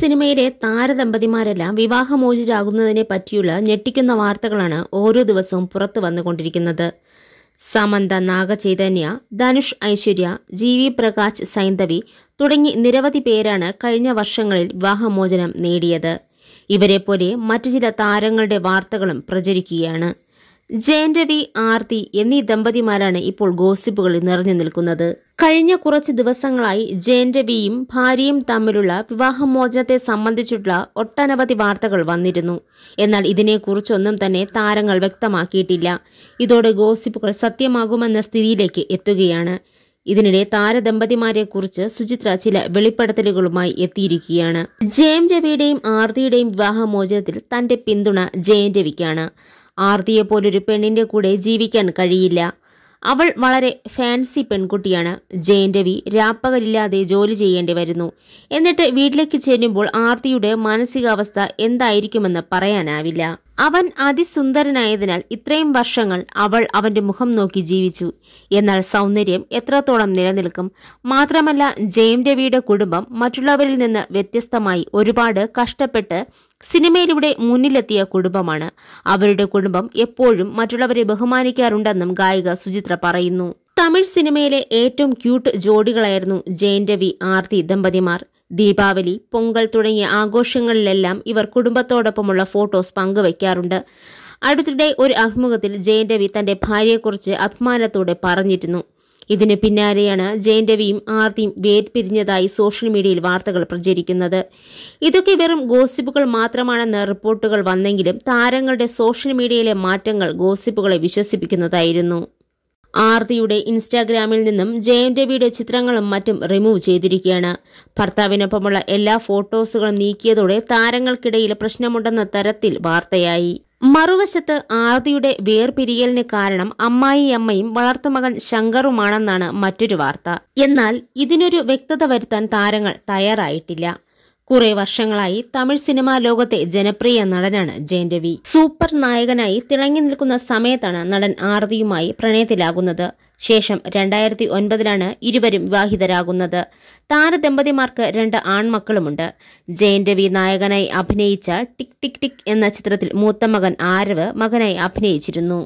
സിനിമയിലെ താരദമ്പതിമാരെല്ലാം വിവാഹമോചിതരാകുന്നതിനെ പറ്റിയുള്ള ഞെട്ടിക്കുന്ന വാർത്തകളാണ് ഓരോ ദിവസവും പുറത്തു വന്നുകൊണ്ടിരിക്കുന്നത് സമന്ത നാഗചൈതന്യ ധനുഷ് ഐശ്വര്യ ജി വി പ്രകാശ് സൈന്ധവി തുടങ്ങി നിരവധി പേരാണ് കഴിഞ്ഞ വർഷങ്ങളിൽ വിവാഹമോചനം നേടിയത് ഇവരെപ്പോലെ മറ്റു ചില താരങ്ങളുടെ വാർത്തകളും പ്രചരിക്കുകയാണ് ജയൻരവി രവി ആർത്തി എന്നീ ദമ്പതിമാരാണ് ഇപ്പോൾ ഗോസിപ്പുകളിൽ നിറഞ്ഞു നിൽക്കുന്നത് കഴിഞ്ഞ കുറച്ച് ദിവസങ്ങളായി ജയൻരവിയും രവിയും ഭാര്യയും തമ്മിലുള്ള വിവാഹമോചനത്തെ സംബന്ധിച്ചിട്ടുള്ള ഒട്ടനവധി വാർത്തകൾ വന്നിരുന്നു എന്നാൽ ഇതിനെക്കുറിച്ചൊന്നും തന്നെ താരങ്ങൾ വ്യക്തമാക്കിയിട്ടില്ല ഇതോടെ ഗോസിപ്പുകൾ സത്യമാകുമെന്ന സ്ഥിതിയിലേക്ക് എത്തുകയാണ് ഇതിനിടെ താരദമ്പതിമാരെക്കുറിച്ച് സുചിത്ര ചില വെളിപ്പെടുത്തലുകളുമായി എത്തിയിരിക്കുകയാണ് ജയം രവിയുടെയും ആർതിയുടെയും വിവാഹമോചനത്തിൽ തന്റെ പിന്തുണ ജയൻ രവിക്കാണ് പോലൊരു പെണ്ണിൻ്റെ കൂടെ ജീവിക്കാൻ കഴിയില്ല അവൾ വളരെ ഫാൻസി പെൺകുട്ടിയാണ് ജയൻ രവി രാപ്പകലില്ലാതെ ജോലി ചെയ്യേണ്ടി വരുന്നു എന്നിട്ട് വീട്ടിലേക്ക് ചെല്ലുമ്പോൾ ആർത്തിയുടെ മാനസികാവസ്ഥ എന്തായിരിക്കുമെന്ന് പറയാനാവില്ല അവൻ അതിസുന്ദരനായതിനാൽ ഇത്രയും വർഷങ്ങൾ അവൾ അവന്റെ മുഖം നോക്കി ജീവിച്ചു എന്നാൽ സൗന്ദര്യം എത്രത്തോളം നിലനിൽക്കും മാത്രമല്ല ജയം രവിയുടെ കുടുംബം മറ്റുള്ളവരിൽ നിന്ന് വ്യത്യസ്തമായി ഒരുപാട് കഷ്ടപ്പെട്ട് സിനിമയിലൂടെ മുന്നിലെത്തിയ കുടുംബമാണ് അവരുടെ കുടുംബം എപ്പോഴും മറ്റുള്ളവരെ ബഹുമാനിക്കാറുണ്ടെന്നും ഗായിക സുചിത്ര പറയുന്നു തമിഴ് സിനിമയിലെ ഏറ്റവും ക്യൂട്ട് ജോഡികളായിരുന്നു ജയൻ രവി ആർത്തി ദമ്പതിമാർ ദീപാവലി പൊങ്കൽ തുടങ്ങിയ ആഘോഷങ്ങളിലെല്ലാം ഇവർ കുടുംബത്തോടൊപ്പമുള്ള ഫോട്ടോസ് പങ്കുവയ്ക്കാറുണ്ട് അടുത്തിടെ ഒരു അഭിമുഖത്തിൽ ജയൻ രവി തന്റെ ഭാര്യയെക്കുറിച്ച് അഭിമാനത്തോടെ പറഞ്ഞിരുന്നു ഇതിന് പിന്നാലെയാണ് ജയൻ രവിയും ആർത്തിയും വേർപിരിഞ്ഞതായി സോഷ്യൽ മീഡിയയിൽ വാർത്തകൾ പ്രചരിക്കുന്നത് ഇതൊക്കെ വെറും ഗോസിപ്പുകൾ മാത്രമാണെന്ന് റിപ്പോർട്ടുകൾ വന്നെങ്കിലും താരങ്ങളുടെ സോഷ്യൽ മീഡിയയിലെ മാറ്റങ്ങൾ ഗോസിപ്പുകളെ വിശ്വസിപ്പിക്കുന്നതായിരുന്നു ആർതിയുടെ ഇൻസ്റ്റാഗ്രാമിൽ നിന്നും ജയൻ രവിയുടെ ചിത്രങ്ങളും മറ്റും റിമൂവ് ചെയ്തിരിക്കുകയാണ് ഭർത്താവിനൊപ്പമുള്ള എല്ലാ ഫോട്ടോസുകളും നീക്കിയതോടെ താരങ്ങൾക്കിടയിൽ പ്രശ്നമുണ്ടെന്ന തരത്തിൽ വാർത്തയായി മറുവശത്ത് ആർതിയുടെ വേർപിരിയലിന് കാരണം അമ്മായി അമ്മയും വളർത്തുമകൻ ശങ്കറുമാണെന്നാണ് മറ്റൊരു വാർത്ത എന്നാൽ ഇതിനൊരു വ്യക്തത വരുത്താൻ താരങ്ങൾ തയ്യാറായിട്ടില്ല കുറെ വർഷങ്ങളായി തമിഴ് സിനിമാ ലോകത്തെ ജനപ്രിയ നടനാണ് ജയൻ രവി സൂപ്പർ നായകനായി തിളങ്ങി നിൽക്കുന്ന സമയത്താണ് നടൻ ആർതിയുമായി പ്രണയത്തിലാകുന്നത് ശേഷം രണ്ടായിരത്തി ഒൻപതിലാണ് ഇരുവരും വിവാഹിതരാകുന്നത് താരദമ്പതിമാർക്ക് രണ്ട് ആൺമക്കളുമുണ്ട് ജയൻ രവി നായകനായി അഭിനയിച്ച ടിക് ടിക് ടിക് എന്ന ചിത്രത്തിൽ മൂത്ത മകൻ ആരവ് മകനായി അഭിനയിച്ചിരുന്നു